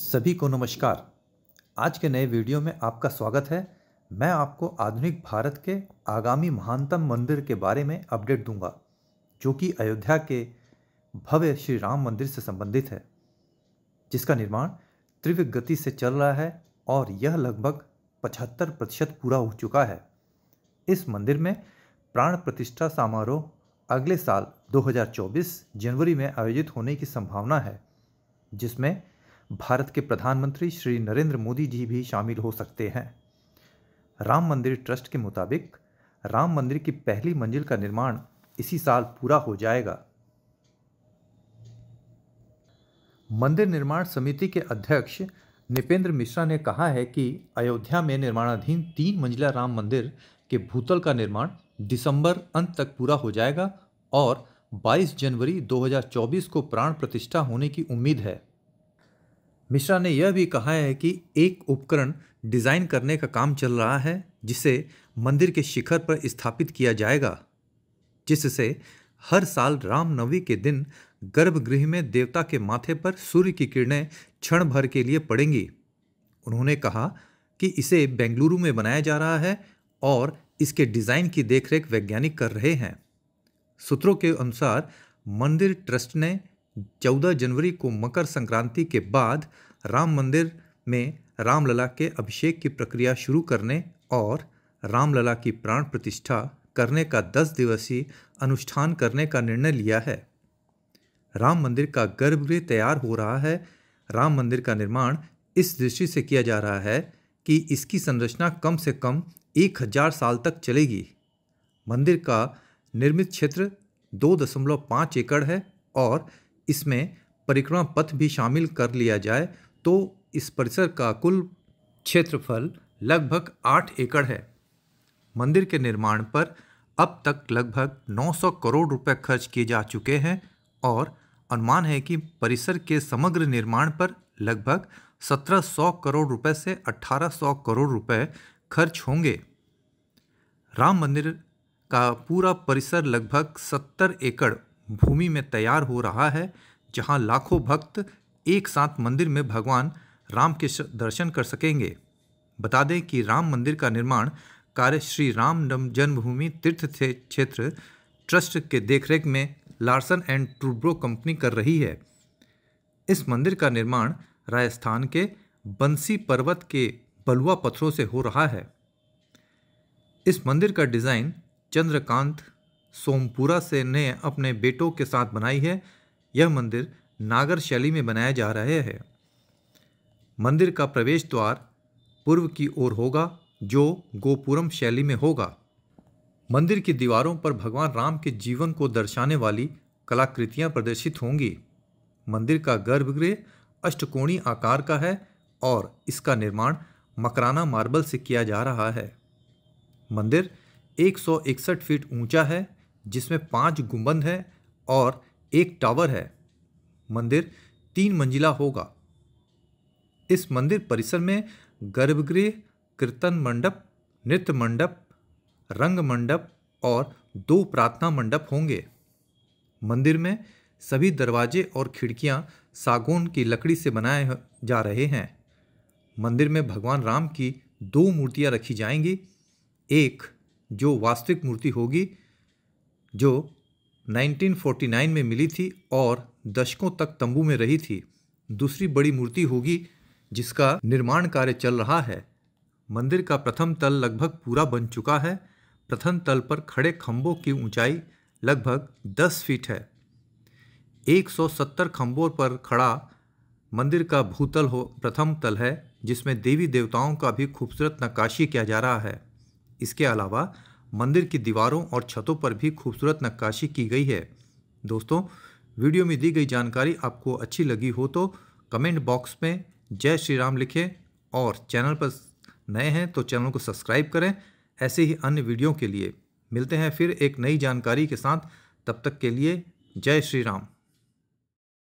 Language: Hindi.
सभी को नमस्कार आज के नए वीडियो में आपका स्वागत है मैं आपको आधुनिक भारत के आगामी महानतम मंदिर के बारे में अपडेट दूंगा जो कि अयोध्या के भव्य श्री राम मंदिर से संबंधित है जिसका निर्माण तीव्र गति से चल रहा है और यह लगभग पचहत्तर प्रतिशत पूरा हो चुका है इस मंदिर में प्राण प्रतिष्ठा समारोह अगले साल 2024 जनवरी में आयोजित होने की संभावना है जिसमें भारत के प्रधानमंत्री श्री नरेंद्र मोदी जी भी शामिल हो सकते हैं राम मंदिर ट्रस्ट के मुताबिक राम मंदिर की पहली मंजिल का निर्माण इसी साल पूरा हो जाएगा मंदिर निर्माण समिति के अध्यक्ष निपेंद्र मिश्रा ने कहा है कि अयोध्या में निर्माणाधीन तीन मंजिला राम मंदिर के भूतल का निर्माण दिसंबर अंत तक पूरा हो जाएगा और 22 जनवरी 2024 को प्राण प्रतिष्ठा होने की उम्मीद है मिश्रा ने यह भी कहा है कि एक उपकरण डिज़ाइन करने का काम चल रहा है जिसे मंदिर के शिखर पर स्थापित किया जाएगा जिससे हर साल रामनवमी के दिन गर्भगृह में देवता के माथे पर सूर्य की किरणें क्षण भर के लिए पड़ेंगी उन्होंने कहा कि इसे बेंगलुरु में बनाया जा रहा है और इसके डिज़ाइन की देखरेख वैज्ञानिक कर रहे हैं सूत्रों के अनुसार मंदिर ट्रस्ट ने 14 जनवरी को मकर संक्रांति के बाद राम मंदिर में रामलला के अभिषेक की प्रक्रिया शुरू करने और रामलला की प्राण प्रतिष्ठा करने का दस दिवसीय अनुष्ठान करने का निर्णय लिया है राम मंदिर का गर्भगृह तैयार हो रहा है राम मंदिर का निर्माण इस दृष्टि से किया जा रहा है कि इसकी संरचना कम से कम एक हजार साल तक चलेगी मंदिर का निर्मित क्षेत्र दो दशमलव पाँच एकड़ है और इसमें परिक्रमा पथ भी शामिल कर लिया जाए तो इस परिसर का कुल क्षेत्रफल लगभग आठ एकड़ है मंदिर के निर्माण पर अब तक लगभग 900 करोड़ रुपए खर्च किए जा चुके हैं और अनुमान है कि परिसर के समग्र निर्माण पर लगभग 1700 करोड़ रुपए से 1800 करोड़ रुपए खर्च होंगे राम मंदिर का पूरा परिसर लगभग 70 एकड़ भूमि में तैयार हो रहा है जहां लाखों भक्त एक साथ मंदिर में भगवान राम के दर्शन कर सकेंगे बता दें कि राम मंदिर का निर्माण कार्य श्री राम जन्मभूमि तीर्थ क्षेत्र ट्रस्ट के देखरेख में लार्सन एंड ट्रूब्रो कंपनी कर रही है इस मंदिर का निर्माण राजस्थान के बंसी पर्वत के बलुआ पत्थरों से हो रहा है इस मंदिर का डिज़ाइन चंद्रकांत सोमपुरा से ने अपने बेटों के साथ बनाई है यह मंदिर नागर शैली में बनाया जा रहा है मंदिर का प्रवेश द्वार पूर्व की ओर होगा जो गोपुरम शैली में होगा मंदिर की दीवारों पर भगवान राम के जीवन को दर्शाने वाली कलाकृतियां प्रदर्शित होंगी मंदिर का गर्भगृह अष्टकोणी आकार का है और इसका निर्माण मकराना मार्बल से किया जा रहा है मंदिर 161 फीट ऊंचा है जिसमें पांच गुंबद हैं और एक टावर है मंदिर तीन मंजिला होगा इस मंदिर परिसर में गर्भगृह कीर्तन मंडप नृत्य मंडप रंग मंडप और दो प्रार्थना मंडप होंगे मंदिर में सभी दरवाजे और खिड़कियां सागौन की लकड़ी से बनाए जा रहे हैं मंदिर में भगवान राम की दो मूर्तियां रखी जाएंगी एक जो वास्तविक मूर्ति होगी जो 1949 में मिली थी और दशकों तक तंबू में रही थी दूसरी बड़ी मूर्ति होगी जिसका निर्माण कार्य चल रहा है मंदिर का प्रथम तल लगभग पूरा बन चुका है प्रथम तल पर खड़े खम्भों की ऊंचाई लगभग 10 फीट है 170 खम्भों पर खड़ा मंदिर का भूतल हो प्रथम तल है जिसमें देवी देवताओं का भी खूबसूरत नक्काशी किया जा रहा है इसके अलावा मंदिर की दीवारों और छतों पर भी खूबसूरत नक्काशी की गई है दोस्तों वीडियो में दी गई जानकारी आपको अच्छी लगी हो तो कमेंट बॉक्स में जय श्री राम लिखें और चैनल पर नए हैं तो चैनल को सब्सक्राइब करें ऐसे ही अन्य वीडियो के लिए मिलते हैं फिर एक नई जानकारी के साथ तब तक के लिए जय श्री राम